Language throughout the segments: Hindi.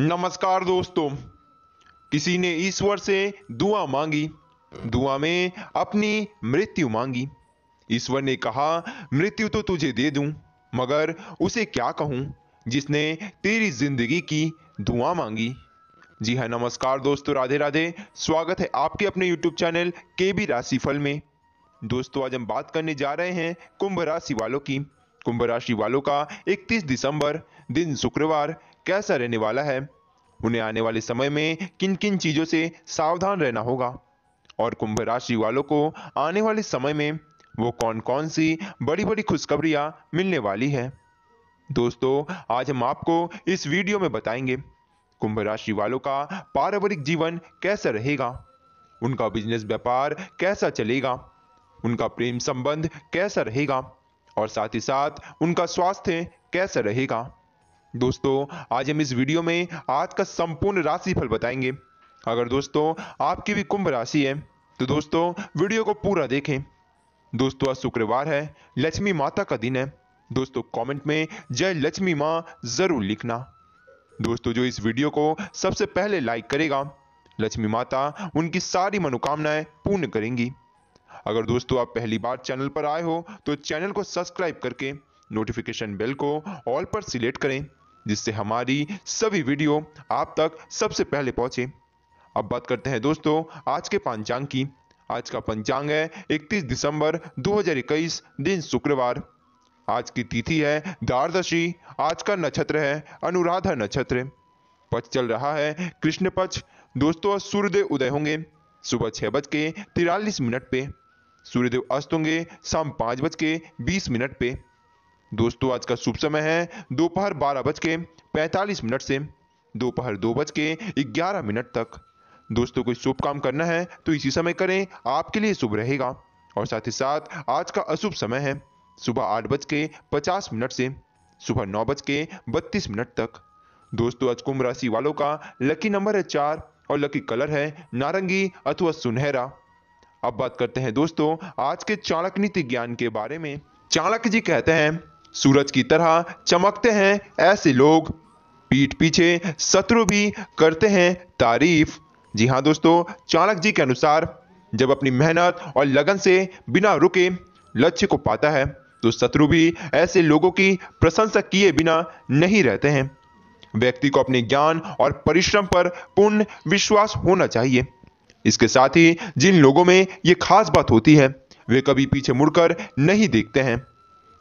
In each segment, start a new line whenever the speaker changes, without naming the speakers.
नमस्कार दोस्तों किसी ने ईश्वर से दुआ मांगी दुआ में अपनी मृत्यु मांगी ईश्वर ने कहा मृत्यु तो तुझे दे दूं मगर उसे क्या कहूं जिसने तेरी जिंदगी की दुआ मांगी जी हाँ नमस्कार दोस्तों राधे राधे स्वागत है आपके अपने यूट्यूब चैनल के बी राशिफल में दोस्तों आज हम बात करने जा रहे हैं कुंभ राशि वालों की कुंभ राशि वालों का 31 दिसंबर दिन शुक्रवार कैसा रहने वाला है उन्हें आने वाले समय में किन किन चीज़ों से सावधान रहना होगा और कुंभ राशि वालों को आने वाले समय में वो कौन कौन सी बड़ी बड़ी खुशखबरियां मिलने वाली है दोस्तों आज हम आपको इस वीडियो में बताएंगे कुंभ राशि वालों का पारिवारिक जीवन कैसा रहेगा उनका बिजनेस व्यापार कैसा चलेगा उनका प्रेम संबंध कैसा रहेगा और साथ ही साथ उनका स्वास्थ्य कैसा रहेगा दोस्तों आज हम इस वीडियो में आज का संपूर्ण राशिफल बताएंगे अगर दोस्तों आपकी भी कुंभ राशि है तो दोस्तों वीडियो को पूरा देखें दोस्तों आज शुक्रवार है लक्ष्मी माता का दिन है दोस्तों कमेंट में जय लक्ष्मी माँ जरूर लिखना दोस्तों जो इस वीडियो को सबसे पहले लाइक करेगा लक्ष्मी माता उनकी सारी मनोकामनाएं पूर्ण करेंगी अगर दोस्तों आप पहली बार चैनल पर आए हो तो चैनल को सब्सक्राइब करके नोटिफिकेशन बेल को ऑल पर सिलेक्ट करें जिससे हमारी सभी वीडियो आप तक सबसे पहले पहुंचे अब बात करते हैं दोस्तों आज के पंचांग की आज का पंचांग है 31 दिसंबर 2021 दिन शुक्रवार आज की तिथि है द्वारदशी आज का नक्षत्र है अनुराधा नक्षत्र पक्ष चल रहा है कृष्ण पक्ष दोस्तों सूर्यदेव उदय होंगे सुबह छह बज के तिरालीस मिनट पे सूर्यदेव अस्त होंगे शाम पांच बज के बीस मिनट पे दोस्तों आज का शुभ समय है दोपहर बारह बज के पैंतालीस मिनट से दोपहर दो बज के ग्यारह मिनट तक दोस्तों कोई शुभ काम करना है तो इसी समय करें आपके लिए शुभ रहेगा और साथ ही साथ आज का अशुभ समय है सुबह आठ बज के पचास मिनट से सुबह नौ बज के बत्तीस मिनट तक दोस्तों आज कुंभ राशि वालों का लकी नंबर है चार और लकी कलर है नारंगी अथवा सुनहरा अब बात करते हैं दोस्तों आज के चाणक नीति ज्ञान के बारे में चाणक्य जी कहते हैं सूरज की तरह चमकते हैं ऐसे लोग पीठ पीछे शत्रु भी करते हैं तारीफ जी हाँ दोस्तों चाणक जी के अनुसार जब अपनी मेहनत और लगन से बिना रुके लक्ष्य को पाता है तो शत्रु भी ऐसे लोगों की प्रशंसा किए बिना नहीं रहते हैं व्यक्ति को अपने ज्ञान और परिश्रम पर पूर्ण विश्वास होना चाहिए इसके साथ ही जिन लोगों में ये खास बात होती है वे कभी पीछे मुड़कर नहीं देखते हैं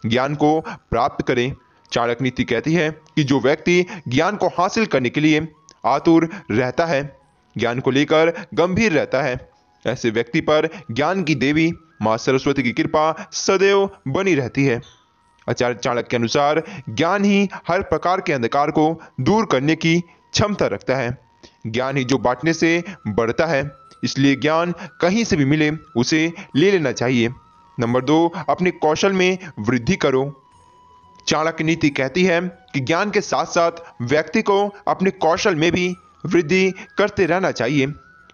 ज्ञान को प्राप्त करें चाणक नीति कहती है कि जो व्यक्ति ज्ञान को हासिल करने के लिए आतुर रहता है ज्ञान को लेकर गंभीर रहता है ऐसे व्यक्ति पर ज्ञान की देवी माँ सरस्वती की कृपा सदैव बनी रहती है आचार्य चाणक्य के अनुसार ज्ञान ही हर प्रकार के अंधकार को दूर करने की क्षमता रखता है ज्ञान ही जो बांटने से बढ़ता है इसलिए ज्ञान कहीं से भी मिले उसे ले लेना चाहिए नंबर दो अपने कौशल में वृद्धि करो चाणक्य नीति कहती है कि ज्ञान के साथ साथ व्यक्ति को अपने कौशल में भी वृद्धि करते रहना चाहिए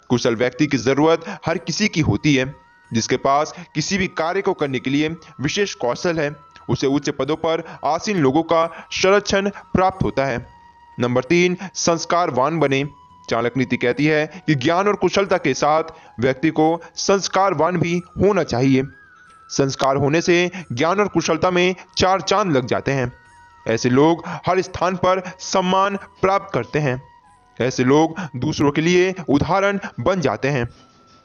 कुशल व्यक्ति की जरूरत हर किसी की होती है जिसके पास किसी भी कार्य को करने के लिए विशेष कौशल है उसे उच्च पदों पर आसीन लोगों का संरक्षण प्राप्त होता है नंबर तीन संस्कारवान बने चाणक्य नीति कहती है कि ज्ञान और कुशलता के साथ व्यक्ति को संस्कारवान भी होना चाहिए संस्कार होने से ज्ञान और कुशलता में चार चांद लग जाते हैं ऐसे लोग हर स्थान पर सम्मान प्राप्त करते हैं ऐसे लोग दूसरों के लिए उदाहरण बन जाते हैं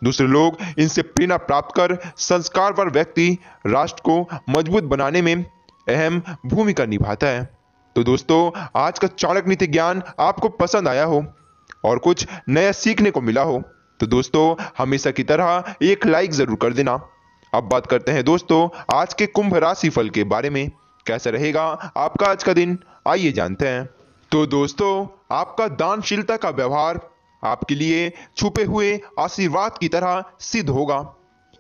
दूसरे लोग इनसे प्रेरणा प्राप्त कर संस्कार पर व्यक्ति राष्ट्र को मजबूत बनाने में अहम भूमिका निभाता है तो दोस्तों आज का चाणक नीति ज्ञान आपको पसंद आया हो और कुछ नया सीखने को मिला हो तो दोस्तों हमेशा की तरह एक लाइक ज़रूर कर देना अब बात करते हैं दोस्तों आज के कुंभ राशि फल के बारे में कैसा रहेगा आपका आज का दिन आइए जानते हैं तो दोस्तों आपका दानशीलता का व्यवहार आपके लिए छुपे हुए आशीर्वाद की तरह सिद्ध होगा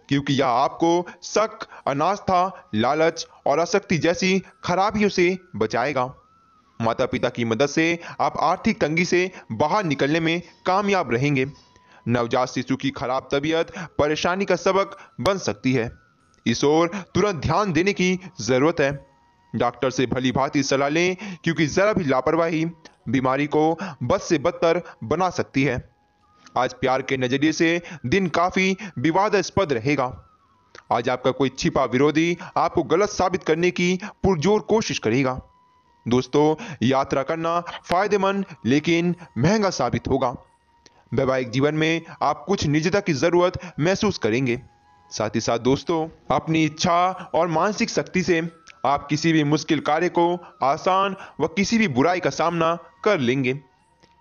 क्योंकि यह आपको शक अनास्था लालच और अशक्ति जैसी खराबियों से बचाएगा माता पिता की मदद से आप आर्थिक तंगी से बाहर निकलने में कामयाब रहेंगे नवजात शिशु की खराब तबीयत परेशानी का सबक बन सकती है इस ओर तुरंत ध्यान देने की जरूरत है डॉक्टर से भली भांति सलाह लें क्योंकि जरा भी लापरवाही बीमारी को बद से बदतर बना सकती है आज प्यार के नजरिए से दिन काफी विवादास्पद रहेगा आज आपका कोई छिपा विरोधी आपको गलत साबित करने की पुरजोर कोशिश करेगा दोस्तों यात्रा करना फायदेमंद लेकिन महंगा साबित होगा वैवाहिक जीवन में आप कुछ निजता की ज़रूरत महसूस करेंगे साथ ही साथ दोस्तों अपनी इच्छा और मानसिक शक्ति से आप किसी भी मुश्किल कार्य को आसान व किसी भी बुराई का सामना कर लेंगे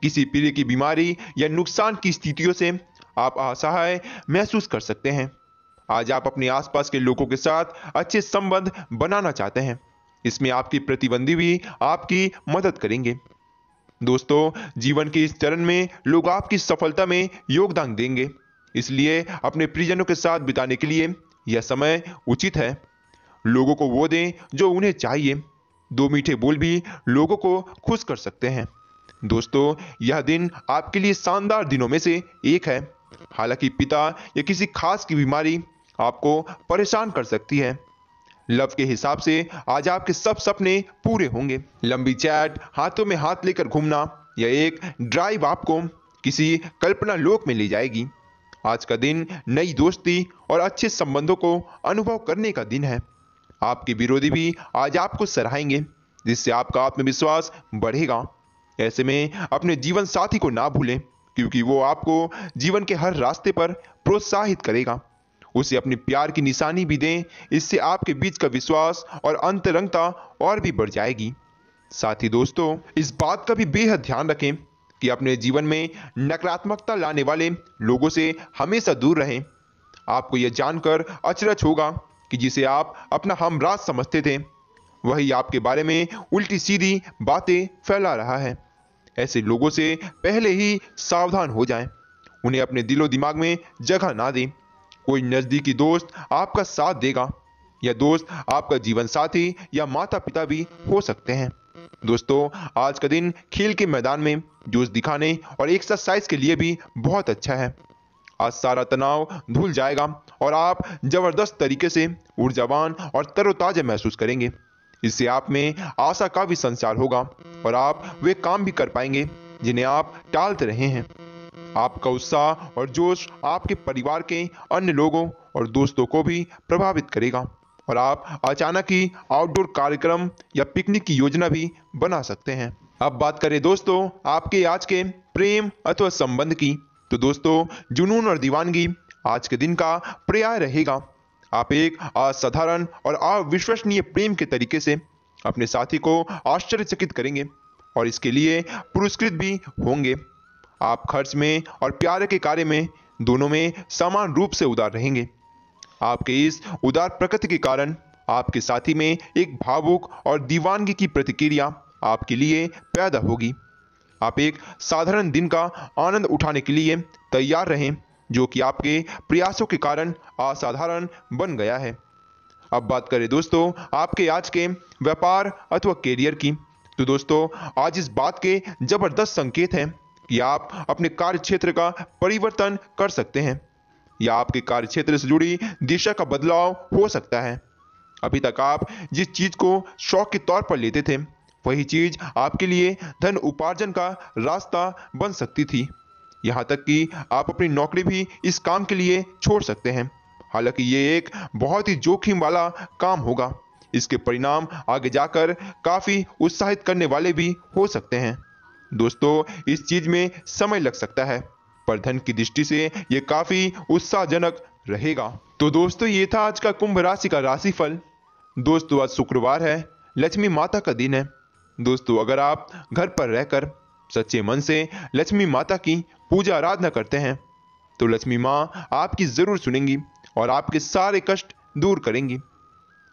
किसी पीढ़ी की बीमारी या नुकसान की स्थितियों से आप असहाय महसूस कर सकते हैं आज आप अपने आसपास के लोगों के साथ अच्छे संबंध बनाना चाहते हैं इसमें आपकी प्रतिबंधी भी आपकी मदद करेंगे दोस्तों जीवन के इस चरण में लोग आपकी सफलता में योगदान देंगे इसलिए अपने परिजनों के साथ बिताने के लिए यह समय उचित है लोगों को वो दें जो उन्हें चाहिए दो मीठे बोल भी लोगों को खुश कर सकते हैं दोस्तों यह दिन आपके लिए शानदार दिनों में से एक है हालांकि पिता या किसी खास की बीमारी आपको परेशान कर सकती है लव के हिसाब से आज आपके सब सपने पूरे होंगे लंबी चैट हाथों में हाथ लेकर घूमना यह एक ड्राइव आपको किसी कल्पना लोक में ले जाएगी आज का दिन नई दोस्ती और अच्छे संबंधों को अनुभव करने का दिन है आपके विरोधी भी आज आपको सराहेंगे जिससे आपका आत्मविश्वास बढ़ेगा ऐसे में अपने जीवन साथी को ना भूलें क्योंकि वो आपको जीवन के हर रास्ते पर प्रोत्साहित करेगा उसे अपने प्यार की निशानी भी दें इससे आपके बीच का विश्वास और अंतरंगता और भी बढ़ जाएगी साथ ही दोस्तों इस बात का भी बेहद ध्यान रखें कि अपने जीवन में नकारात्मकता लाने वाले लोगों से हमेशा दूर रहें आपको यह जानकर अचरज होगा कि जिसे आप अपना हमराज समझते थे वही आपके बारे में उल्टी सीधी बातें फैला रहा है ऐसे लोगों से पहले ही सावधान हो जाएं, उन्हें अपने दिलो दिमाग में जगह ना दें कोई नज़दीकी दोस्त आपका साथ देगा यह दोस्त आपका जीवन साथी या माता पिता भी हो सकते हैं दोस्तों आज का दिन खेल के मैदान में जोश दिखाने और एक्सरसाइज के लिए भी बहुत अच्छा है आज सारा तनाव धुल जाएगा और आप जबरदस्त तरीके से ऊर्जावान और तरोताजा महसूस करेंगे इससे आप में आशा का भी संचार होगा और आप वे काम भी कर पाएंगे जिन्हें आप टालते रहे हैं आपका उत्साह और जोश आपके परिवार के अन्य लोगों और दोस्तों को भी प्रभावित करेगा और आप अचानक ही आउटडोर कार्यक्रम या पिकनिक की योजना भी बना सकते हैं अब बात करें दोस्तों आपके आज के प्रेम अथवा संबंध की तो दोस्तों जुनून और दीवानगी आज के दिन का पर्याय रहेगा आप एक असाधारण और अविश्वसनीय प्रेम के तरीके से अपने साथी को आश्चर्यचकित करेंगे और इसके लिए पुरस्कृत भी होंगे आप खर्च में और प्यार के कार्य में दोनों में समान रूप से उदार रहेंगे आपके इस उदार प्रकृति के कारण आपके साथी में एक भावुक और दीवानगी की प्रतिक्रिया आपके लिए पैदा होगी आप एक साधारण दिन का आनंद उठाने के लिए तैयार रहें जो कि आपके प्रयासों के कारण असाधारण बन गया है अब बात करें दोस्तों आपके आज के व्यापार अथवा करियर की तो दोस्तों आज इस बात के जबरदस्त संकेत हैं कि आप अपने कार्य क्षेत्र का परिवर्तन कर सकते हैं या आपके कार्य क्षेत्र से जुड़ी दिशा का बदलाव हो सकता है अभी तक आप जिस चीज को शौक के तौर पर लेते थे वही चीज आपके लिए धन उपार्जन का रास्ता बन सकती थी यहाँ तक कि आप अपनी नौकरी भी इस काम के लिए छोड़ सकते हैं हालांकि ये एक बहुत ही जोखिम वाला काम होगा इसके परिणाम आगे जाकर काफ़ी उत्साहित करने वाले भी हो सकते हैं दोस्तों इस चीज में समय लग सकता है पर धन की दृष्टि से यह काफी उत्साहजनक रहेगा तो दोस्तों ये था आज का कुंभ राशि का राशिफल दोस्तों आज शुक्रवार है लक्ष्मी माता का दिन है दोस्तों अगर आप घर पर रहकर सच्चे मन से लक्ष्मी माता की पूजा आराधना करते हैं तो लक्ष्मी माँ आपकी जरूर सुनेंगी और आपके सारे कष्ट दूर करेंगी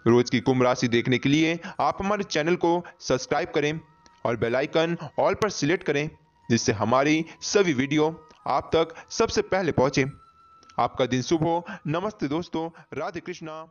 रोज की कुंभ राशि देखने के लिए आप हमारे चैनल को सब्सक्राइब करें और बेल आइकन ऑल पर सिलेक्ट करें जिससे हमारी सभी वीडियो आप तक सबसे पहले पहुंचे आपका दिन शुभ हो नमस्ते दोस्तों राधे कृष्णा